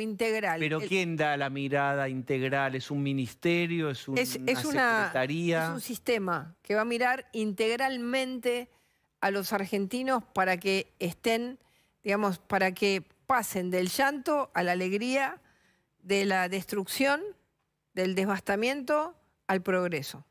Integral. Pero ¿quién da la mirada integral? ¿Es un ministerio? ¿Es, una, secretaría? Es un sistema que va a mirar integralmente a los argentinos para que estén, digamos, para que pasen del llanto a la alegría, de la destrucción, del desbastamiento al progreso.